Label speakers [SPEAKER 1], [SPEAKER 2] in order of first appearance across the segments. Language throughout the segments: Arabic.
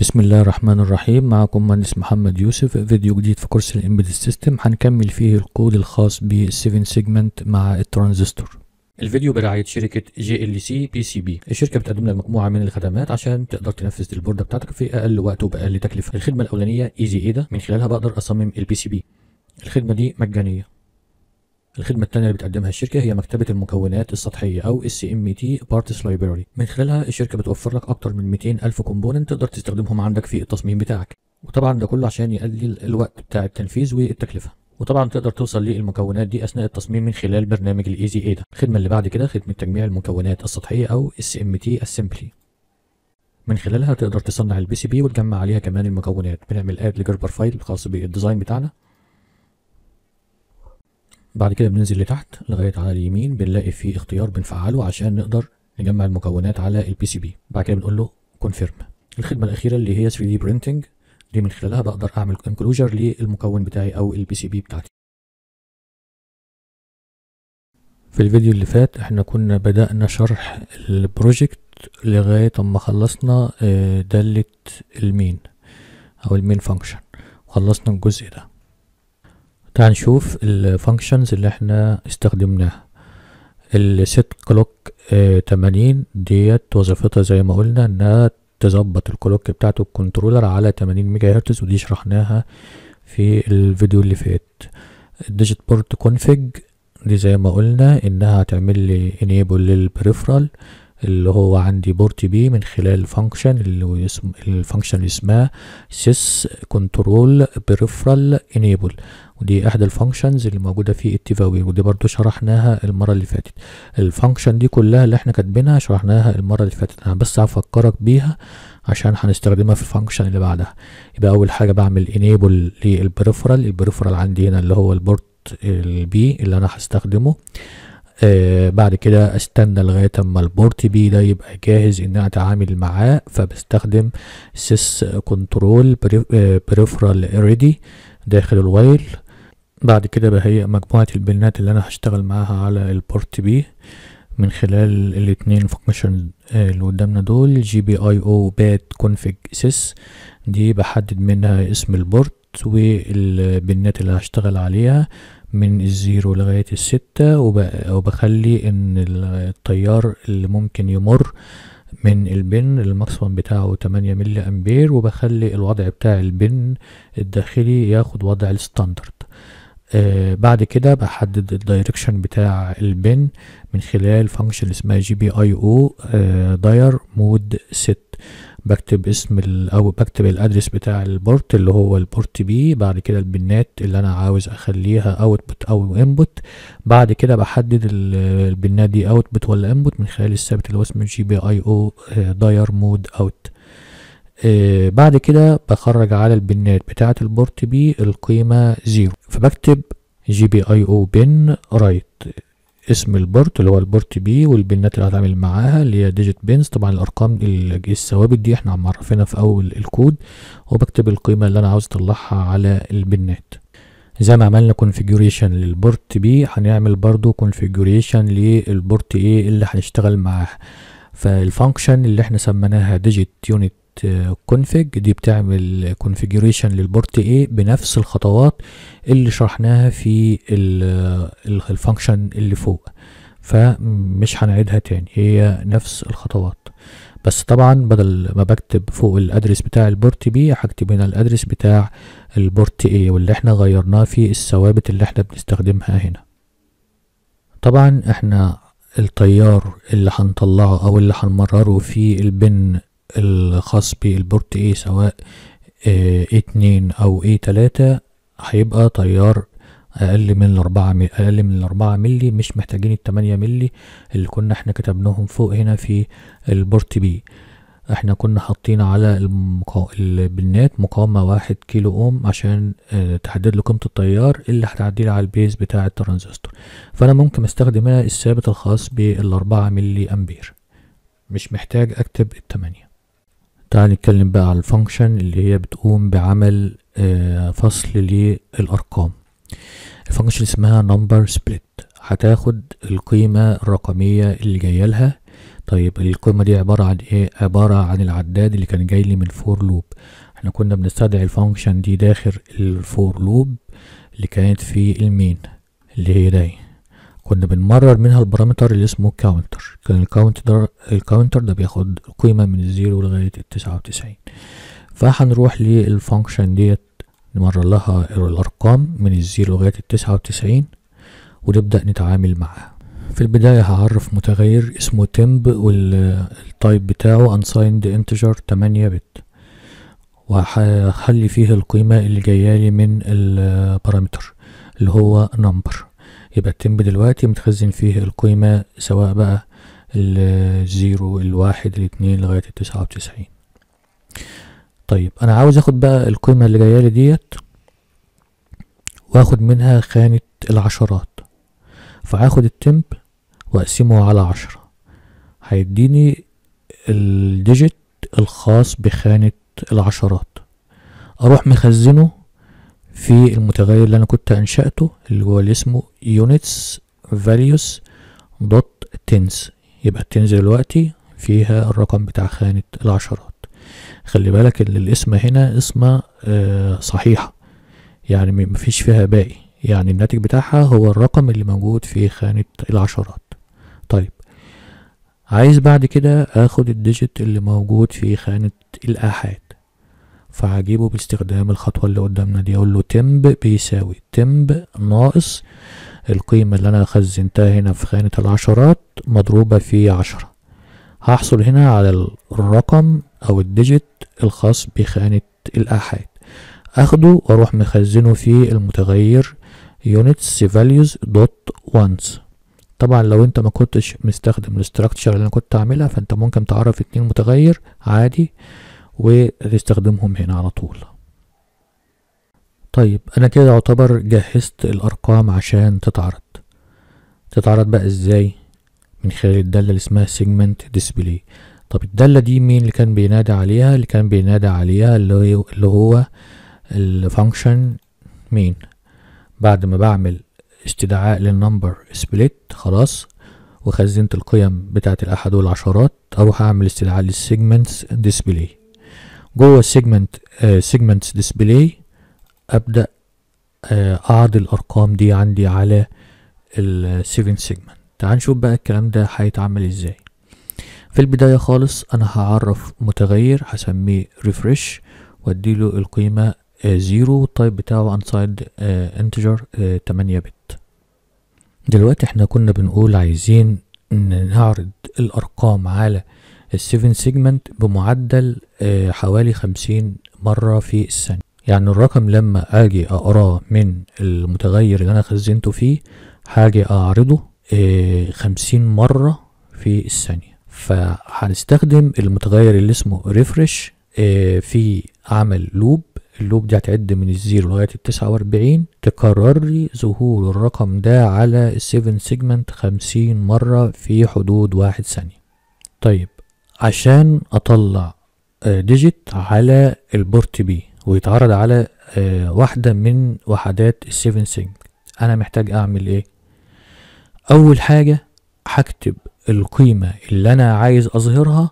[SPEAKER 1] بسم الله الرحمن الرحيم معكم مهندس محمد يوسف فيديو جديد في كورس الامبيد سيستم هنكمل فيه الكود الخاص ب7 سيجمنت مع الترانزستور الفيديو برعاية شركة جي ال سي بي سي بي، الشركة بتقدم لك مجموعة من الخدمات عشان تقدر تنفذ البوردة بتاعتك في أقل وقت وبأقل تكلفة، الخدمة الأولانية ايزي ايدا من خلالها بقدر أصمم البي سي بي. الخدمة دي مجانية الخدمة الثانية اللي بتقدمها الشركة هي مكتبة المكونات السطحية أو SMT Parts Library من خلالها الشركة بتوفر لك أكتر من 200 ألف كومبوننت تقدر تستخدمهم عندك في التصميم بتاعك وطبعا ده كله عشان يقلل الوقت بتاع التنفيذ والتكلفة وطبعا تقدر توصل للمكونات دي اثناء التصميم من خلال برنامج الايزي ايدا ده الخدمه اللي بعد كده خدمه تجميع المكونات السطحيه او SMT اسمبلي من خلالها تقدر تصنع البي سي بي وتجمع عليها كمان المكونات بنعمل اد لجربر فايل خاص بالديزاين بتاعنا بعد كده بننزل لتحت لغاية على اليمين بنلاقي في اختيار بنفعله عشان نقدر نجمع المكونات على البي سي بي بعد كده بنقول له كونفيرم الخدمة الأخيرة اللي هي 3D printing دي من خلالها بقدر أعمل انكلوجر للمكون بتاعي أو البي سي بي بتاعتي في الفيديو اللي فات احنا كنا بدأنا شرح البروجكت لغاية اما خلصنا آه، دالة المين أو المين فانكشن خلصنا الجزء ده تعال نشوف الفانكشنز اللي احنا استخدمناها الست كلوك آه، تمانين ديت وظيفتها زي ما قلنا انها تظبط الكلوك بتاعته الكنترولر على تمانين ميجا هرتز ودي شرحناها في الفيديو اللي فات الديجيت بورت config دي زي ما قلنا انها هتعمل لي انيبل للبريفرال اللي هو عندي بورت بي من خلال فانكشن اللي اسم الفانكشن اللي اسمها سيس كنترول بريفرال انيبل ودي احدى الفانكشنز اللي موجوده في التيفاوي ودي برضو شرحناها المره اللي فاتت الفانكشن دي كلها اللي احنا كاتبينها شرحناها المره اللي فاتت انا بس هفكرك بيها عشان هنستخدمها في الفانكشن اللي بعدها يبقى اول حاجه بعمل انيبل للبريفرال البريفرال عندي هنا اللي هو البورت البي اللي انا هستخدمه آه بعد كده استنى لغاية اما البورت بي ده يبقى جاهز ان انا اتعامل معاه فبستخدم سيس كنترول بريفرال آه، ريدي داخل الوايل بعد كده بهيئ مجموعة البيانات اللي انا هشتغل معاها على البورت بي من خلال الاتنين فانكشن آه، اللي قدامنا دول جي بي اي او باد كونفج سيس دي بحدد منها اسم البورت والبنات اللي هشتغل عليها من الزيرو لغاية الستة وبخلي ان التيار اللي ممكن يمر من البن الماكسيمم بتاعه 8 ملي امبير وبخلي الوضع بتاع البن الداخلي ياخد وضع الستاندرد آه بعد كده بحدد الدايركشن بتاع البن من خلال فانكشن اسمها جي بي اي او داير مود ست بكتب اسم ال او بكتب الادرس بتاع البورت اللي هو البورت بي بعد كده البنات اللي انا عاوز اخليها اوتبوت او انبوت بعد كده بحدد البنات دي اوتبوت ولا انبوت من خلال الثابت اللي هو اسمه جي بي اي او داير مود اوت بعد كده بخرج على البنات بتاعة البورت بي القيمة زيرو فبكتب جي بي اي او بن رايت اسم البورت اللي هو البورت بي والبنات اللي هتعمل معاها اللي هي ديجيت بينز طبعا الارقام الثوابت دي احنا معرفينها في اول الكود وبكتب القيمه اللي انا عاوز اطلعها على البنات زي ما عملنا كونفيجوريشن للبورت بي هنعمل برضو كونفيجوريشن للبورت ايه اللي هنشتغل معاه فالفانكشن اللي احنا سميناها ديجيت يونت كونفج دي بتعمل كونفجريشن للبورت ايه بنفس الخطوات اللي شرحناها في الفانكشن اللي فوق فمش هنعيدها تاني هي نفس الخطوات بس طبعا بدل ما بكتب فوق الادرس بتاع البورت بي هكتب هنا الادرس بتاع البورت ايه واللي احنا غيرناه في الثوابت اللي احنا بنستخدمها هنا طبعا احنا التيار اللي هنطلعه او اللي هنمرره في البن الخاص بالبورت اي سواء اي آه، اتنين أو اي تلاتة هيبقى تيار أقل من الأربعة أقل من الأربعة ملي مش محتاجين التمانية ملي اللي كنا احنا كتبناهم فوق هنا في البورت بي احنا كنا حاطين على البنات مقاومة واحد كيلو اوم عشان آه، تحدد له قيمة التيار اللي هتعدي على البيز بتاع الترانزستور فانا ممكن استخدم هنا الثابت الخاص بالاربعة ملي امبير مش محتاج اكتب التمانية تعال نتكلم بقى على الفانكشن اللي هي بتقوم بعمل آه، فصل للأرقام الفانكشن اسمها number split هتاخد القيمة الرقمية اللي جاية لها طيب القيمة دي عبارة عن ايه عبارة عن العداد اللي كان جاي لي من فور لوب احنا كنا بنستدعي الفانكشن دي داخل الفور لوب اللي كانت في المين اللي هي داي كنا بنمرر منها البارامتر اللي اسمه كاونتر كان الكاونتر الكاونتر ده بياخد قيمة من الزيرو لغاية التسعة وتسعين فهنروح للفانكشن ديت نمرر لها الأرقام من الزيرو لغاية التسعة وتسعين ونبدأ نتعامل معاها في البداية هعرف متغير اسمه temp والتايب بتاعه unsigned integer 8 بت وهخلي فيه القيمة اللي جايالي من البارامتر اللي هو number يبقى التمب دلوقتي متخزن فيه القيمة سواء بقى الزيرو الواحد الاتنين لغاية التسعة وتسعين طيب انا عاوز اخد بقى القيمة اللي جاية لي ديت واخد منها خانة العشرات فهاخد التمب واقسمه على عشرة هيديني الديجيت الخاص بخانة العشرات اروح مخزنه في المتغير اللي انا كنت انشأته اللي هو اللي اسمه units values dot tens يبقى التنز دلوقتي فيها الرقم بتاع خانة العشرات خلي بالك ان الاسم هنا اسم آه، صحيحة يعني مفيش فيها باقي يعني الناتج بتاعها هو الرقم اللي موجود في خانة العشرات طيب عايز بعد كده اخد الديجيت اللي موجود في خانة الآحاد فهجيبه باستخدام الخطوة اللي قدامنا دي اقول له تمب بيساوي تمب ناقص القيمة اللي انا خزنتها هنا في خانة العشرات مضروبة في عشرة هحصل هنا على الرقم او الديجيت الخاص بخانة الآحاد اخده واروح مخزنه في المتغير units values dot ones طبعا لو انت ما كنتش مستخدم الاستراكتشر اللي انا كنت عاملها فانت ممكن تعرف اتنين متغير عادي وهتستخدمهم هنا على طول طيب انا كده يعتبر جهزت الارقام عشان تتعرض تتعرض بقى ازاي من خلال الداله اللي اسمها سيجمنت ديسبلاي طب الداله دي مين اللي كان بينادي عليها اللي كان بينادي عليها اللي هو الفانكشن مين بعد ما بعمل استدعاء للنمبر سبليت خلاص وخزنت القيم بتاعت الأحد والعشرات أروح أعمل استدعاء للسيجمنتس ديسبلاي جوه سيجمنت سيجمنت ديسبلاي ابدا اعرض uh, الارقام دي عندي على ال7 سيجمنت uh, تعال نشوف بقى الكلام ده هيتعمل ازاي في البداية خالص انا هعرف متغير هسميه ريفرش واديله القيمة زيرو uh, التايب بتاعه unsigned انتجر تمانية بت دلوقتي احنا كنا بنقول عايزين نعرض الارقام على السيفن سيجمنت بمعدل آه، حوالي خمسين مرة في الثانية يعني الرقم لما اجي اقراه من المتغير اللي انا خزنته فيه هاجي اعرضه آه، خمسين مرة في الثانية فهنستخدم المتغير اللي اسمه ريفرش آه، في عمل لوب اللوب دي هتعد من الزيرو لغاية التسعة واربعين تكرر ظهور الرقم ده على السيفن سيجمنت خمسين مرة في حدود واحد ثانية طيب عشان اطلع آه، ديجيت على البورت بي ويتعرض على آه، واحدة من وحدات السيفن سيج انا محتاج اعمل ايه اول حاجة هكتب القيمة اللي انا عايز اظهرها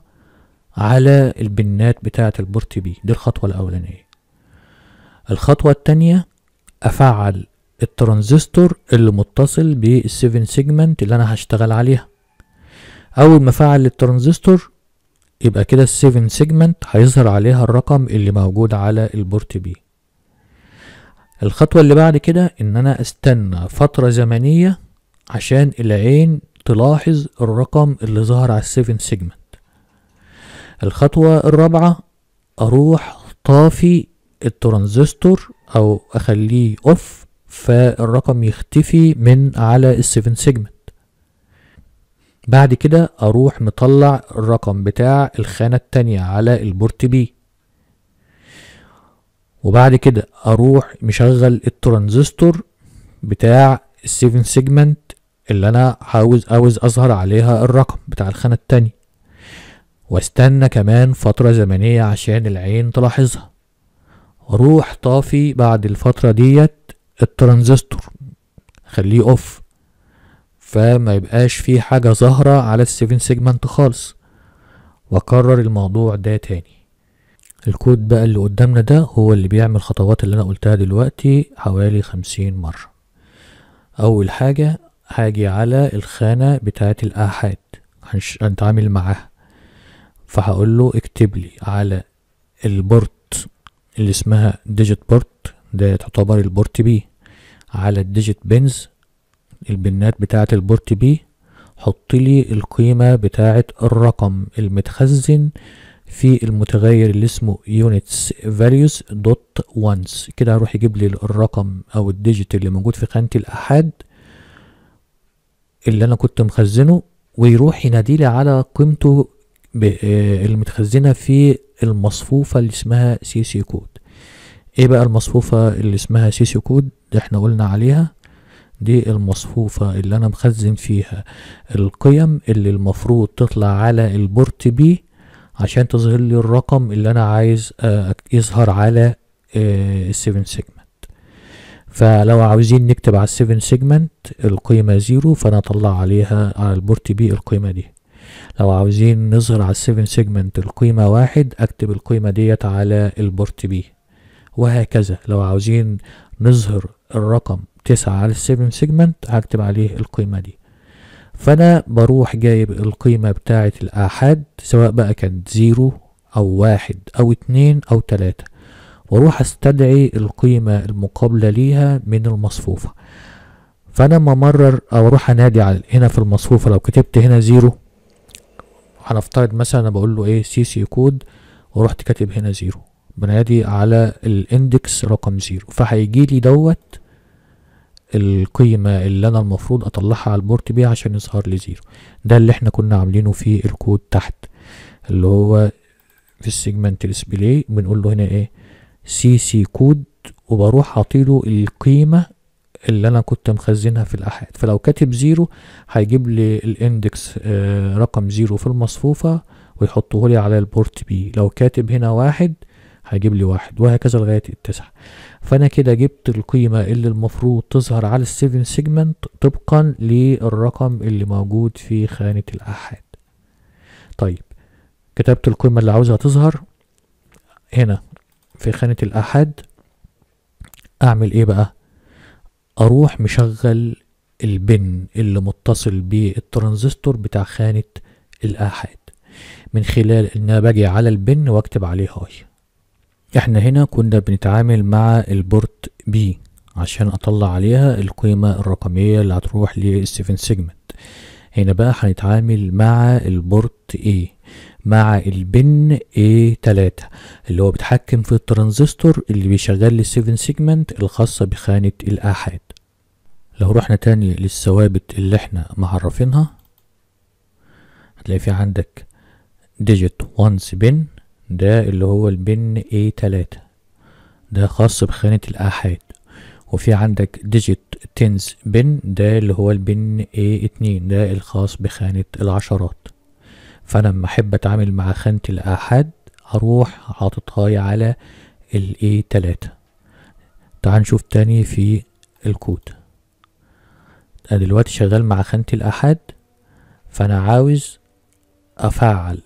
[SPEAKER 1] على البنات بتاعة البورت بي دي الخطوة الاولانية الخطوة التانية افعل الترانزستور اللي متصل بالسيفن سيجمنت اللي انا هشتغل عليها اول ما فعل الترانزستور يبقى كده السيفن سيجمنت هيظهر عليها الرقم اللي موجود على البورت بي الخطوة اللي بعد كده ان انا استنى فترة زمنية عشان العين تلاحظ الرقم اللي ظهر على السيفن سيجمنت الخطوة الرابعة اروح طافي الترانزستور او اخليه اوف فالرقم يختفي من على السيفن سيجمنت بعد كده اروح مطلع الرقم بتاع الخانة التانية على البورت بي وبعد كده اروح مشغل الترانزستور بتاع السيفن سيجمنت اللي انا عاوز عاوز اظهر عليها الرقم بتاع الخانة التانية واستنى كمان فترة زمنية عشان العين تلاحظها واروح طافي بعد الفترة ديت الترانزستور خليه اوف فما يبقاش في حاجة ظاهرة على السيفين سيجمنت خالص وأكرر الموضوع ده تاني الكود بقى اللي قدامنا ده هو اللي بيعمل الخطوات اللي أنا قلتها دلوقتي حوالي خمسين مرة أول حاجة هاجي على الخانة بتاعة الآحاد هنتعامل معاها فهقول له اكتب لي على البورت اللي اسمها ديجيت بورت ده تعتبر البورت بي على الديجيت بنز البنات بتاعة البورت بي حط لي القيمة بتاعة الرقم المتخزن في المتغير اللي اسمه units values dot once كده هروح يجيب لي الرقم او الديجيت اللي موجود في خانة الاحاد اللي انا كنت مخزنه ويروح ينادي لي على قيمته آه، المتخزنة في المصفوفة اللي اسمها سي سي كود ايه بقى المصفوفة اللي اسمها سي سي كود احنا قلنا عليها دي المصفوفة اللي أنا مخزن فيها القيم اللي المفروض تطلع على البورت بي عشان تظهر لي الرقم اللي أنا عايز آه، يظهر على السيفن آه، سيجمنت فلو عاوزين نكتب على السيفن سيجمنت القيمة زيرو فأنا أطلع عليها على البورت بي القيمة دي لو عاوزين نظهر على السيفن سيجمنت القيمة واحد أكتب القيمة ديت على البورت بي وهكذا لو عاوزين نظهر الرقم تسعة على السيفن سيجمنت هكتب عليه القيمة دي فأنا بروح جايب القيمة بتاعة الآحاد سواء بقى كانت زيرو أو واحد أو اتنين أو تلاتة واروح استدعي القيمة المقابلة ليها من المصفوفة فانا لما امرر او اروح انادي على هنا في المصفوفة لو كتبت هنا زيرو هنفترض مثلا انا بقول له ايه سي سي كود ورحت كاتب هنا زيرو بنادي على الاندكس رقم زيرو فهيجي لي دوت القيمة اللي أنا المفروض أطلعها على البورت بيها عشان يظهر لي زيرو ده اللي احنا كنا عاملينه في الكود تحت اللي هو في السيجمنت ديسبلاي بنقول له هنا ايه سي سي كود وبروح اعطيله القيمة اللي انا كنت مخزنها في الاحاد فلو كاتب زيرو هيجيب لي الاندكس آه، رقم زيرو في المصفوفة ويحطه لي على البورت بي لو كاتب هنا واحد هيجيب لي واحد وهكذا لغاية التسعة فأنا كده جبت القيمة اللي المفروض تظهر على السيفن سيجمنت طبقا للرقم اللي موجود في خانة الأحاد طيب كتبت القيمة اللي عاوزها تظهر هنا في خانة الأحاد أعمل إيه بقى؟ أروح مشغل البن اللي متصل بالترانزستور بتاع خانة الأحاد من خلال إن أنا باجي على البن وأكتب عليه هاي احنا هنا كنا بنتعامل مع البورت بي عشان اطلع عليها القيمة الرقمية اللي هتروح للسيفن سيجمنت هنا بقى هنتعامل مع البورت اي مع البن اي 3 اللي هو بيتحكم في الترانزستور اللي بيشغل للسيفن سيجمنت الخاصة بخانة الآحاد لو رحنا تاني للثوابت اللي احنا معرفينها هتلاقي في عندك ديجيت وانس بن ده اللي هو البن اي تلاتة ده خاص بخانة الآحاد وفي عندك ديجيت تنز بن ده اللي هو البن اي اتنين ده الخاص بخانة العشرات فأنا لما أحب أتعامل مع خانة الآحاد أروح حاططهاي على ال تلاتة تعال نشوف تاني في الكود أنا دلوقتي شغال مع خانة الآحاد فأنا عاوز أفعل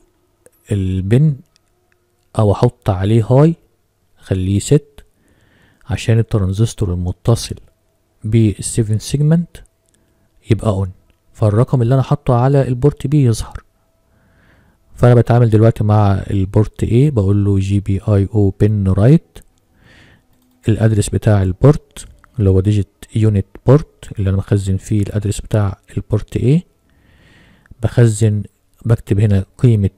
[SPEAKER 1] البن او احط عليه هاي خليه ست عشان الترانزستور المتصل بالسيفن سيجمنت يبقى اون فالرقم اللي انا حاطه على البورت بي يظهر فانا بتعامل دلوقتي مع البورت A بقول له جي بي اي او بن رايت الادرس بتاع البورت اللي هو ديجيت يونت بورت اللي انا بخزن فيه الادرس بتاع البورت A بخزن بكتب هنا قيمة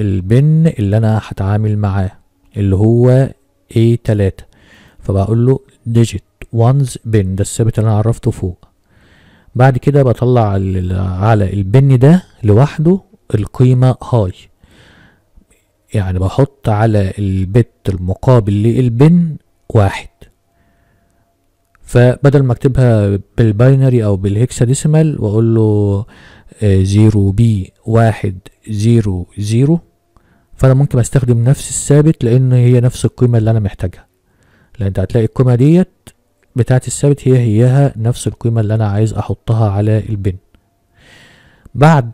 [SPEAKER 1] البن اللي انا هتعامل معاه اللي هو A3 فبقول له digit ones bin ده الثابت اللي انا عرفته فوق بعد كده بطلع على البن ده لوحده القيمة هاي يعني بحط على البت المقابل للبن واحد فبدل ما اكتبها بالباينري او ديسمال واقول له آه، زيرو بي واحد زيرو زيرو فانا ممكن استخدم نفس الثابت لان هي نفس القيمة اللي انا محتاجها لان انت هتلاقي القيمة ديت بتاعت الثابت هي هيها نفس القيمة اللي انا عايز احطها على البن بعد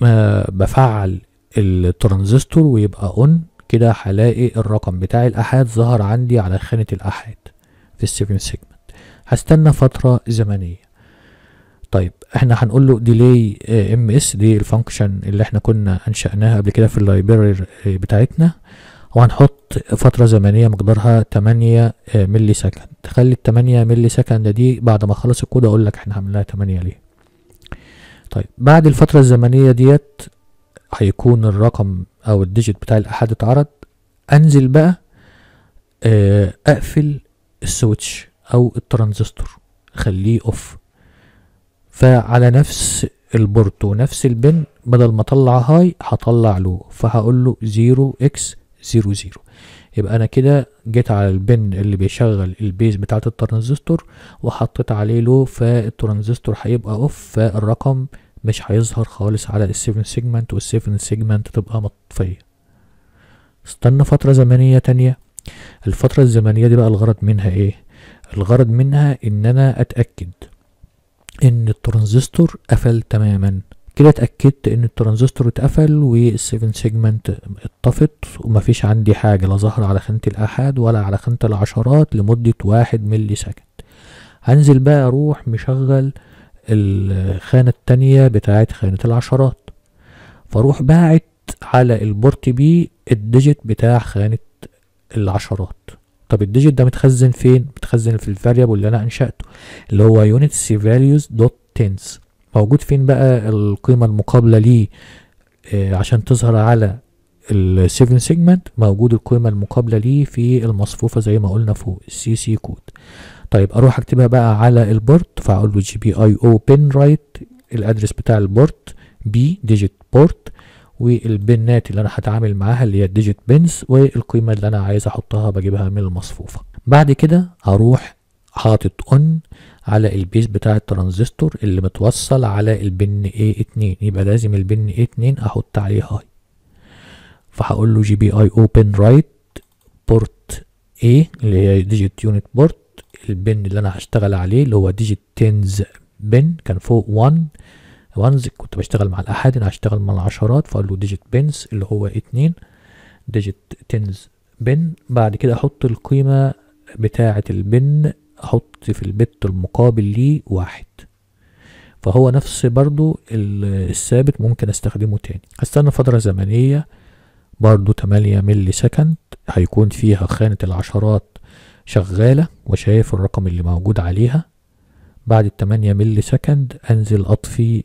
[SPEAKER 1] ما بفعل الترانزستور ويبقى اون كده هلاقي الرقم بتاع الاحاد ظهر عندي على خانة الاحاد في السيفن سيجمنت هستنى فتره زمنيه طيب احنا هنقول له ديلي ام اس دي الفانكشن اللي احنا كنا انشأناها قبل كده في اللايبراري آه، بتاعتنا وهنحط فترة زمنية مقدارها 8 ملي سكند تخلي ال 8 ملي سكند دي بعد ما اخلص الكود اقول لك احنا عملناها 8 ليه طيب بعد الفترة الزمنية ديت هيكون الرقم او الديجيت بتاع الاحد اتعرض انزل بقى آه، اقفل السويتش او الترانزستور خليه اوف فعلى نفس البورت ونفس البن بدل ما اطلع هاي هطلع لو فهقول له 0 اكس زيرو زيرو يبقى انا كده جيت على البن اللي بيشغل البيز بتاعه الترانزستور وحطيت عليه لو فالترانزستور هيبقى اوف فالرقم مش هيظهر خالص على السيفن سيجمنت والسيفن سيجمنت تبقى مطفيه استنى فتره زمنيه تانية الفترة الزمنية دي بقى الغرض منها ايه الغرض منها ان انا اتأكد ان الترانزستور قفل تماما كده اتأكدت ان الترانزستور اتقفل والسيفن سيجمنت اتطفت ومفيش عندي حاجة لا ظهر على خانة الاحاد ولا على خانة العشرات لمدة واحد ملي سكند هنزل بقى اروح مشغل الخانة التانية بتاعت خانة العشرات فاروح باعت على البورت بي الديجيت بتاع خانة العشرات طب الديجيت ده متخزن فين متخزن في الفاريبل اللي انا انشاته اللي هو يونت سي فاليوز دوت تنس موجود فين بقى القيمه المقابله ليه آه عشان تظهر على ال 7 سيجمنت موجود القيمه المقابله ليه في المصفوفه زي ما قلنا فوق السي سي كود طيب اروح اكتبها بقى على البورت فاقول له جي بي اي او بن رايت الادرس بتاع البورت بي ديجيت بورت والبنات اللي انا هتعامل معاها اللي هي الديجيت بنز والقيمه اللي انا عايز احطها بجيبها من المصفوفه بعد كده هروح حاطط اون على البيس بتاع الترانزستور اللي متوصل على البن اي 2 يبقى لازم البن اي 2 احط عليه هاي فهقول له جي بي اي اوبن رايت بورت اي اللي هي ديجيت يونت بورت البن اللي انا هشتغل عليه اللي هو ديجيت تنز بن كان فوق 1 وانز كنت بشتغل مع الأحاد أنا هشتغل مع العشرات فأقول له ديجيت بنز اللي هو اتنين ديجيت تنز بن بعد كده أحط القيمة بتاعة البن أحط في البت المقابل ليه واحد فهو نفس برضو الثابت ممكن استخدمه تاني هستنى فترة زمنية برضو تمانية ملي سكند هيكون فيها خانة العشرات شغالة وشايف الرقم اللي موجود عليها بعد التمانية ملي سكند انزل اطفي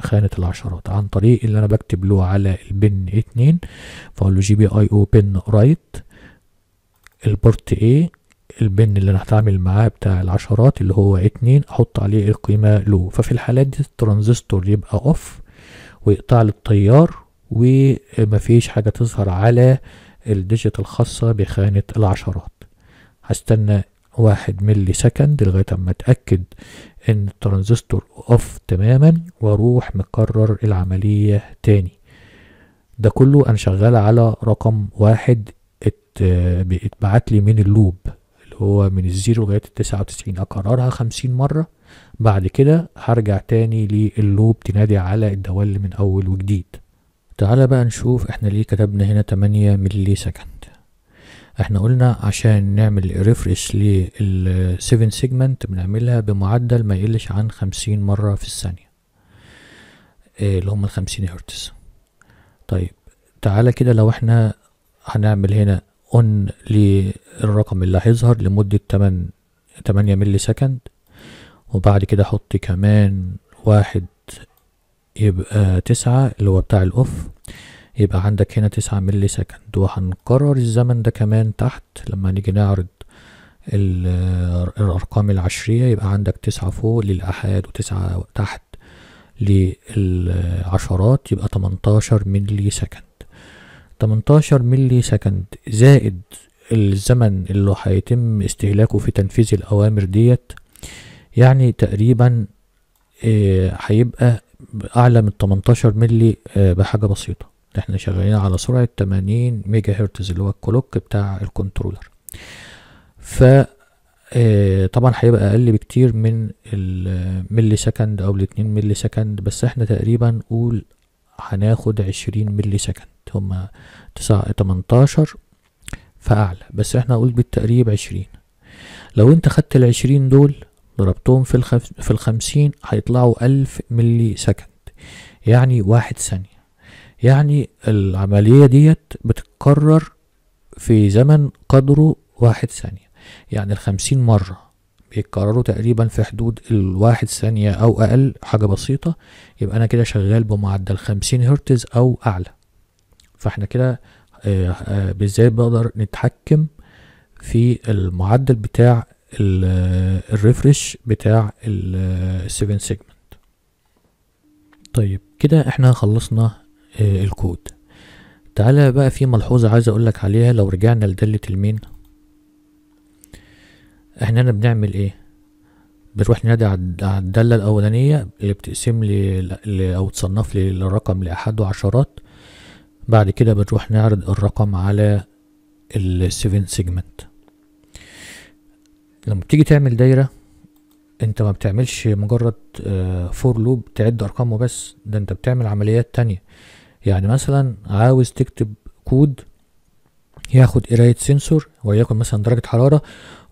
[SPEAKER 1] خانة العشرات عن طريق اللي انا بكتب له على البن اتنين فاقول له جي بي اي او بن رايت البورت ايه البن اللي انا هتعامل معاه بتاع العشرات اللي هو اتنين احط عليه القيمة لو ففي الحالات دي الترانزستور يبقى اوف ويقطع لي التيار ومفيش حاجة تظهر على الديجيت الخاصة بخانة العشرات هستنى واحد ملي سكند لغاية اما اتأكد ان الترانزستور اوف تماما واروح مكرر العملية تاني ده كله انا شغال على رقم واحد اتبعت لي من اللوب اللي هو من الزيرو لغاية التسعة وتسعين اكررها خمسين مرة بعد كده هرجع تاني للوب تنادي على الدوال من اول وجديد تعالى بقى نشوف احنا ليه كتبنا هنا تمانية ملي سكند احنا قلنا عشان نعمل ريفرش لل 7 سيجمنت بنعملها بمعدل ما يقلش عن 50 مرة في الثانية إيه، اللي هم ال 50 هرتز طيب تعالى كده لو احنا هنعمل هنا اون للرقم اللي هيظهر لمدة 8 8 ملي سكند وبعد كده احط كمان واحد يبقى تسعة اللي هو بتاع الاوف يبقى عندك هنا تسعة ملي سكند وهنكرر الزمن ده كمان تحت لما نيجي نعرض الأرقام العشرية يبقى عندك تسعة فوق للأحاد وتسعة تحت للعشرات يبقى تمنتاشر ملي سكند تمنتاشر ملي سكند زائد الزمن اللي هيتم استهلاكه في تنفيذ الأوامر ديت يعني تقريبا آه، هيبقى أعلى من 18 ملي آه، بحاجة بسيطة احنا شغالين على سرعة 80 ميجا هرتز اللي هو الكلوك بتاع الكنترولر ف آه، طبعا هيبقى اقل بكتير من الملي سكند او الاتنين ملي سكند بس احنا تقريبا قول هناخد عشرين ملي سكند هما تسعة تمنتاشر فأعلى بس احنا قول بالتقريب عشرين لو انت خدت العشرين دول ضربتهم في في الخمسين هيطلعوا ألف ملي سكند يعني واحد ثانية يعني العملية ديت بتتكرر في زمن قدره واحد ثانية يعني الخمسين مرة بيتكرروا تقريبا في حدود الواحد ثانية أو أقل حاجة بسيطة يبقى أنا كده شغال بمعدل خمسين هرتز أو أعلى فاحنا كده بإزاي آه، آه، بقدر نتحكم في المعدل بتاع آه، الريفرش بتاع السيفن سيجمنت طيب كده احنا خلصنا آه، الكود تعالى بقى في ملحوظة عايز اقولك عليها لو رجعنا لدالة المين احنا هنا بنعمل ايه بنروح نادي على الدالة الاولانية اللي بتقسم لي او تصنف لي الرقم لاحد وعشرات بعد كده بنروح نعرض الرقم على ال7 سيجمنت لما بتيجي تعمل دايرة انت ما بتعملش مجرد آه، فور لوب تعد ارقامه بس ده انت بتعمل عمليات تانية يعني مثلا عاوز تكتب كود ياخد قراية سنسور وياخد مثلا درجة حرارة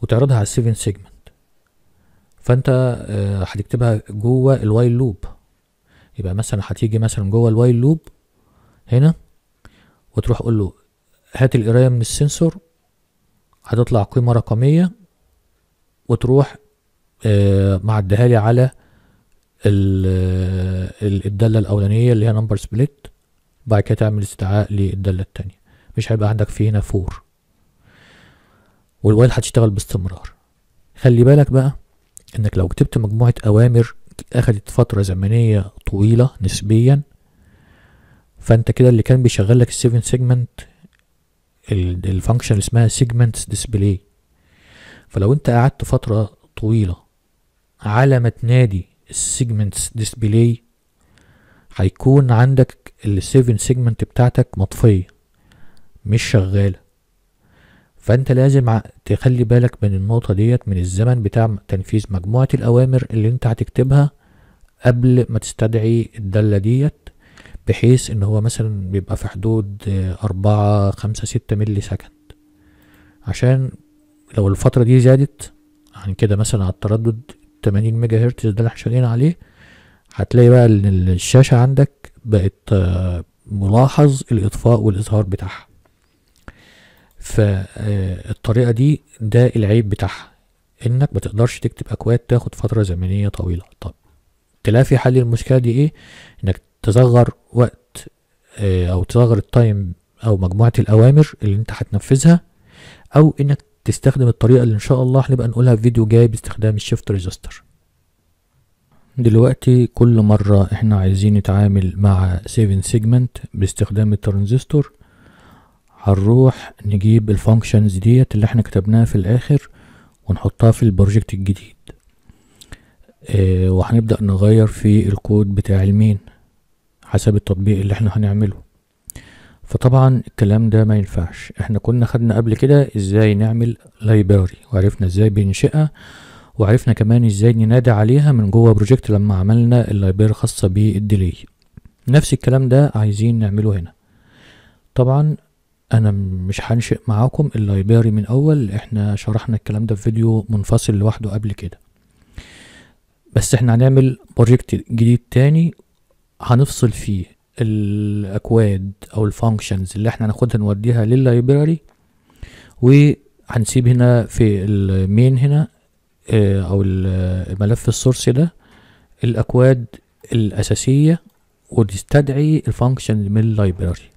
[SPEAKER 1] وتعرضها على السيفن سيجمنت فانت آه، هتكتبها جوه الوايل لوب يبقى مثلا هتيجي مثلا جوه الوايل لوب هنا وتروح قول له هات القراية من السنسور هتطلع قيمة رقمية وتروح آه، معديها لي على آه، الدالة الأولانية اللي هي نمبر سبليت بعد كده تعمل استدعاء للدالة التانية مش هيبقى عندك في هنا فور والوايل هتشتغل باستمرار خلي بالك بقى انك لو كتبت مجموعة اوامر اخدت فترة زمنية طويلة نسبيا فانت كده اللي كان بيشغل لك السيفن سيجمنت الفانكشن اسمها سيجمنت ديسبلاي فلو انت قعدت فترة طويلة على ما تنادي السيجمنت ديسبلاي هيكون عندك السيفن سيجمنت بتاعتك مطفية مش شغالة فانت لازم تخلي بالك من النقطة ديت من الزمن بتاع تنفيذ مجموعة الأوامر اللي انت هتكتبها قبل ما تستدعي الدالة ديت بحيث ان هو مثلا بيبقى في حدود آه، أربعة خمسة ستة ملي سكند عشان لو الفترة دي زادت عن كده مثلا على التردد تمانين ميجا هرتز ده اللي احنا شغالين عليه هتلاقي بقى ان الشاشة عندك بقت آه، ملاحظ الإطفاء والإظهار بتاعها فالطريقة آه، دي ده العيب بتاعها إنك ما تقدرش تكتب أكواد تاخد فترة زمنية طويلة طب تلافي حل المشكلة دي إيه؟ إنك تصغر وقت آه، أو تصغر التايم أو مجموعة الأوامر اللي أنت هتنفذها أو إنك تستخدم الطريقة اللي إن شاء الله هنبقى نقولها في فيديو جاي باستخدام الشيفت ريجستر دلوقتي كل مرة احنا عايزين نتعامل مع 7 سيجمنت باستخدام الترانزستور هنروح نجيب الفانكشنز ديت اللي احنا كتبناها في الاخر ونحطها في البروجكت الجديد اه وهنبدأ نغير في الكود بتاع المين حسب التطبيق اللي احنا هنعمله فطبعا الكلام ده ما ينفعش احنا كنا خدنا قبل كده ازاي نعمل لايبراري وعرفنا ازاي بنشئها وعرفنا كمان ازاي ننادي عليها من جوه بروجكت لما عملنا اللايبر خاصة بالديلي نفس الكلام ده عايزين نعمله هنا طبعا انا مش هنشئ معاكم اللايبراري من اول احنا شرحنا الكلام ده في فيديو منفصل لوحده قبل كده بس احنا هنعمل بروجكت جديد تاني هنفصل فيه الاكواد او الفانكشنز اللي احنا هناخدها نوديها لللايبراري وهنسيب هنا في المين هنا آه، او الملف السورسي ده الاكواد الاساسيه وتستدعي الفانكشن من اللايبراري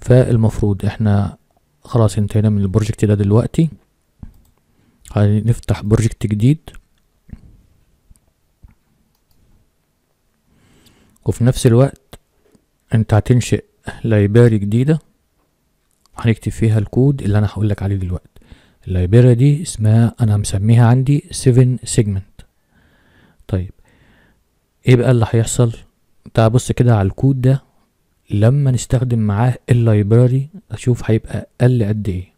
[SPEAKER 1] فالمفروض احنا خلاص انتهينا من البروجكت ده دلوقتي هنفتح بروجكت جديد وفي نفس الوقت انت هتنشئ لايبراري جديده هنكتب فيها الكود اللي انا هقولك عليه دلوقتي اللايبرة دي اسمها انا مسميها عندي 7 segment طيب ايه بقى اللي هيحصل تعال بص كده على الكود ده لما نستخدم معاه اللايبراري اشوف هيبقى اقل قد ايه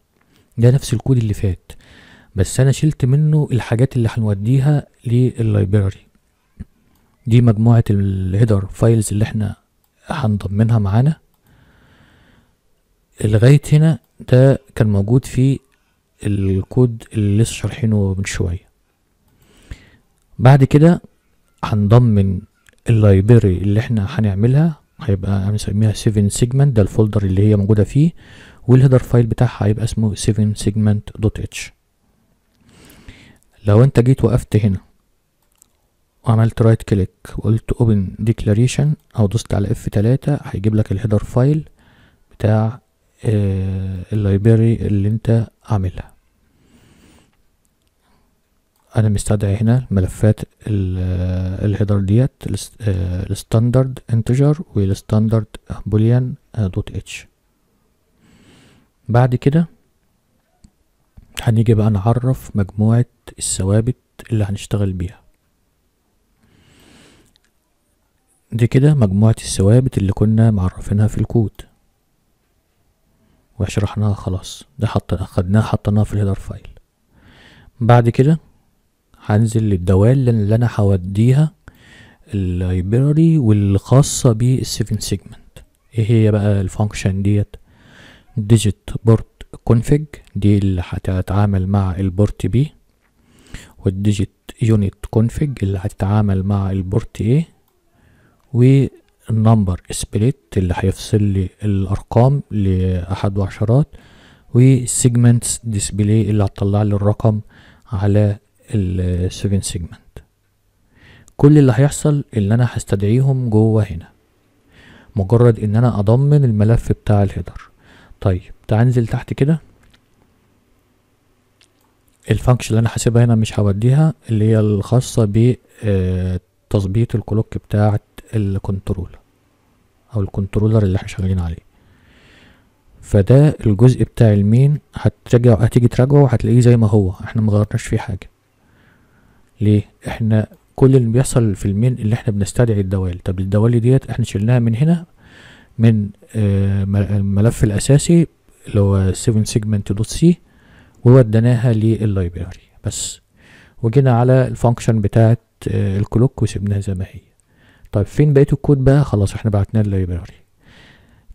[SPEAKER 1] ده نفس الكود اللي فات بس انا شلت منه الحاجات اللي هنوديها لللايبراري دي مجموعة الهيدر فايلز اللي احنا هنضمنها معانا لغاية هنا ده كان موجود في الكود اللي لسه شارحينه من شويه بعد كده هنضمن اللايبرري اللي احنا هنعملها هيبقى هنسميها 7 segment ده الفولدر اللي هي موجوده فيه والهيدر فايل بتاعها هيبقى اسمه 7 سيجمنت دوت اتش لو انت جيت وقفت هنا وعملت رايت كليك وقلت اوبن ديكلاريشن او دوست على اف 3 هيجيب لك الهيدر فايل بتاع آه، اللايبراري اللي انت عاملها انا مستدعي هنا ملفات الهيدر ديت آه، الستاندرد انتجر والستاندرد بوليان آه، دوت اتش بعد كده هنيجي بقى نعرف مجموعة الثوابت اللي هنشتغل بيها دي كده مجموعة الثوابت اللي كنا معرفينها في الكود وشرحناها خلاص ده حط خدناها حطيناها في الهيدر فايل بعد كده هنزل للدوال اللي انا هوديها اللايبراري والخاصة بالسيفن سيجمنت ايه هي بقى الفانكشن ديت ديجيت بورت كونفج دي اللي هتتعامل مع البورت بي والديجيت يونت كونفج اللي هتتعامل مع البورت ايه النمبر سبليت اللي هيفصل لي الارقام لاحد وعشرات وسيجمنتس ديسبلاي اللي هتطلع لي الرقم على ال 7 سيجمنت كل اللي هيحصل ان انا هستدعيهم جوه هنا مجرد ان انا اضمن الملف بتاع الهيدر طيب تعال انزل تحت كده الفانكشن اللي انا حاسبها هنا مش هوديها اللي هي الخاصه بتظبيط آه، الكلوك بتاعت الكنترول او الكنترولر اللي احنا شغالين عليه فده الجزء بتاع المين هترجع هتيجي تراجعه هتلاقيه زي ما هو احنا مغيرناش فيه حاجه ليه احنا كل اللي بيحصل في المين اللي احنا بنستدعي الدوال طب الدوال ديت احنا شلناها من هنا من آه، الملف الاساسي اللي هو 7 سيجمنت دوت سي ووديناها لللايبراري بس وجينا على الفانكشن بتاعت آه، الكلوك وسيبناها زي ما هي طيب فين بقيه الكود بقى خلاص احنا بعتناه للايبراري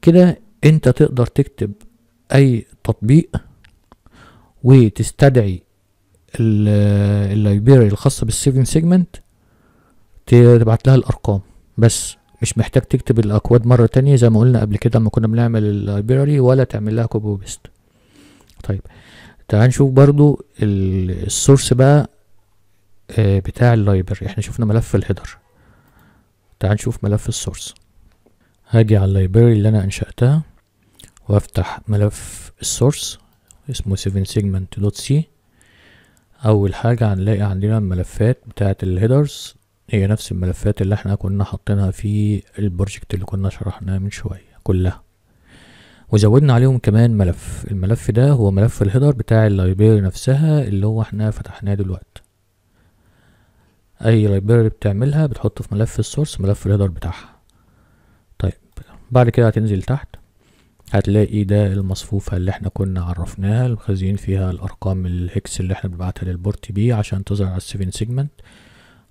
[SPEAKER 1] كده انت تقدر تكتب اي تطبيق وتستدعي اللايبراري الخاصه بالسيفن سيجمنت تبعت لها الارقام بس مش محتاج تكتب الاكواد مره تانية زي ما قلنا قبل كده لما كنا بنعمل اللايبراري ولا تعمل لها كوبي بيست طيب تعال نشوف برضو السورس بقى آه، بتاع اللايبراري احنا شفنا ملف الهيدر تعال نشوف ملف السورس هاجي على اللايبراري اللي انا انشأتها وافتح ملف السورس اسمه 7 سيجمنت دوت سي اول حاجة هنلاقي عندنا الملفات بتاعة الهيدرز هي نفس الملفات اللي احنا كنا حاطينها في البروجكت اللي كنا شرحناه من شوية كلها وزودنا عليهم كمان ملف الملف ده هو ملف الهيدر بتاع اللايبراري نفسها اللي هو احنا فتحناه دلوقتي اي لايبراري بتعملها بتحط في ملف السورس ملف الهيدر بتاعها طيب بعد كده هتنزل تحت هتلاقي ده المصفوفة اللي احنا كنا عرفناها المخزين فيها الارقام الهكس اللي احنا بنبعتها للبورت بي عشان تظهر على السيفن سيجمنت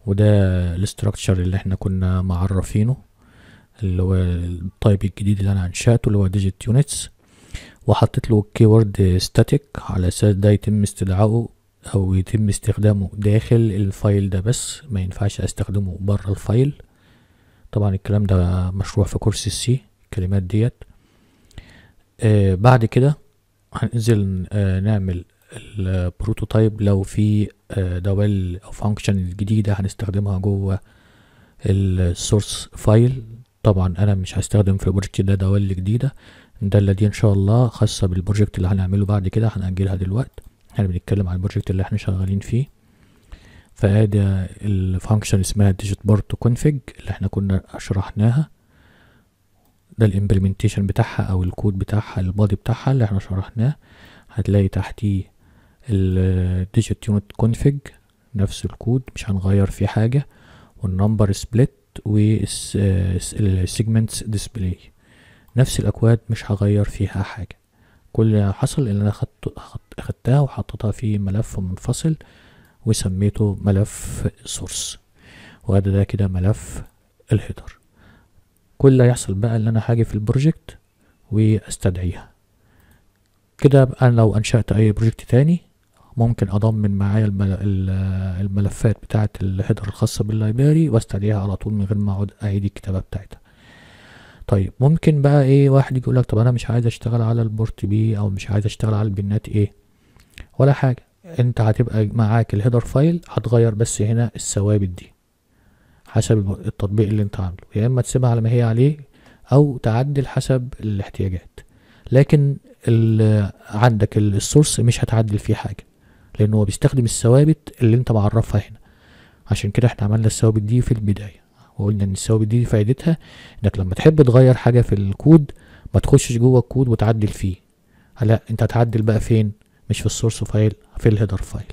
[SPEAKER 1] وده الاستراكشر اللي احنا كنا معرفينه اللي هو الطيب الجديد اللي انا انشاته اللي هو ديجيت يونتس وحطيت له كيورد ستاتيك على اساس ده يتم استدعائه او يتم استخدامه داخل الفايل ده بس ما ينفعش استخدمه بره الفايل طبعا الكلام ده مشروع في كورس السي الكلمات ديت آه بعد كده هننزل آه نعمل البروتوتايب لو في آه دوال او فانكشن جديده هنستخدمها جوه السورس فايل طبعا انا مش هستخدم في البروجكت ده دوال جديده ده اللي دي ان شاء الله خاصه بالبروجكت اللي هنعمله بعد كده هنأجلها دلوقتي احنا بنتكلم عن البروجكت اللي احنا شغالين فيه فادي الفانكشن اسمها ديجيت part كونفج اللي احنا كنا شرحناها ده الامبلمنتيشن بتاعها او الكود بتاعها البادي بتاعها اللي احنا شرحناه هتلاقي تحتيه الديجيت يونت كونفج نفس الكود مش هنغير فيه حاجة والنمبر سبليت والسيجمنتس ديسبلاي نفس الاكواد مش هغير فيها حاجة كل اللي حصل ان انا خدت خدتها وحطيتها في ملف منفصل وسميته ملف سورس وهذا ده كده ملف الهيدر كل اللي هيحصل بقى ان انا هاجي في البروجكت واستدعيها كده انا لو انشأت اي بروجكت تاني ممكن اضمن معايا الملفات بتاعة الهيدر الخاصة باللايبراري واستدعيها على طول من غير ما اقعد اعيد الكتابة بتاعتها طيب ممكن بقى ايه واحد يقول يقولك طب انا مش عايز اشتغل على البورت بي او مش عايز اشتغل على البنات ايه ولا حاجة انت هتبقى معاك الهيدر فايل هتغير بس هنا الثوابت دي حسب التطبيق اللي انت عامله يا اما تسيبها على ما هي عليه او تعدل حسب الاحتياجات لكن عندك السورس مش هتعدل فيه حاجه لان هو بيستخدم الثوابت اللي انت معرفها هنا عشان كده احنا عملنا الثوابت دي في البدايه وقلنا ان الثوابت دي فائدتها انك لما تحب تغير حاجه في الكود ما تخشش جوه الكود وتعدل فيه لا انت هتعدل بقى فين مش في السورس فايل في الهيدر فايل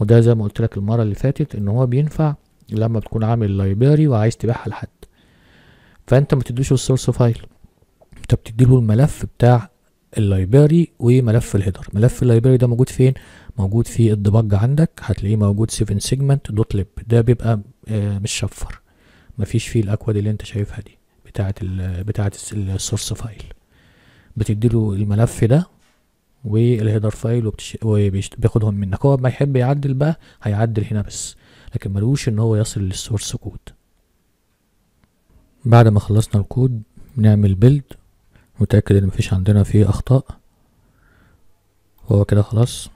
[SPEAKER 1] وده زي ما قلت لك المره اللي فاتت ان هو بينفع لما بتكون عامل لايبراري وعايز تبيعها لحد فانت ما تدوش السورس فايل انت بتديله الملف بتاع اللايبراري وملف الهيدر ملف اللايبراري ده موجود فين موجود في الديبج عندك هتلاقيه موجود 7 سيجمنت دوت ليب ده بيبقى آه، مش شفر مفيش فيه الاكواد اللي انت شايفها دي بتاعه بتاعه السورس فايل بتديله الملف ده والهيدر فايل وبياخدهم منك هو ما يحب يعدل بقى هيعدل هنا بس لكن ملوش ان هو يصل للسورس كود بعد ما خلصنا الكود بنعمل بيلد متأكد ان مفيش عندنا فيه اخطاء هو كده خلاص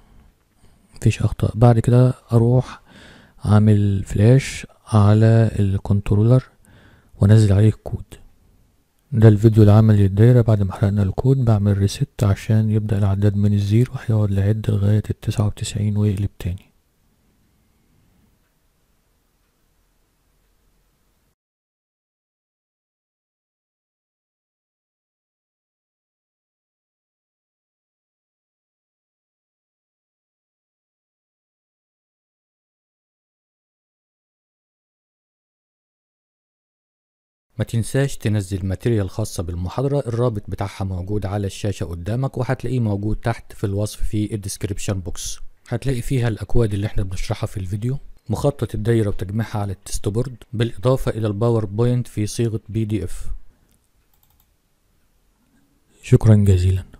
[SPEAKER 1] مفيش اخطاء بعد كده اروح عامل فلاش على الكنترولر وانزل عليه الكود ده الفيديو العملي للدايرة بعد ما حرقنا الكود بعمل ريست عشان يبدأ العداد من الزيرو هيقعد لعد لغاية التسعة وتسعين ويقلب تاني ما تنساش تنزل ماتيريال خاصة بالمحاضرة الرابط بتاعها موجود على الشاشة قدامك وهتلاقيه موجود تحت في الوصف في الديسكريبشن بوكس هتلاقي فيها الأكواد اللي احنا بنشرحها في الفيديو مخطط الدايرة وتجميعها على التست بورد بالإضافة إلى الباوربوينت في صيغة بي دي اف شكرا جزيلا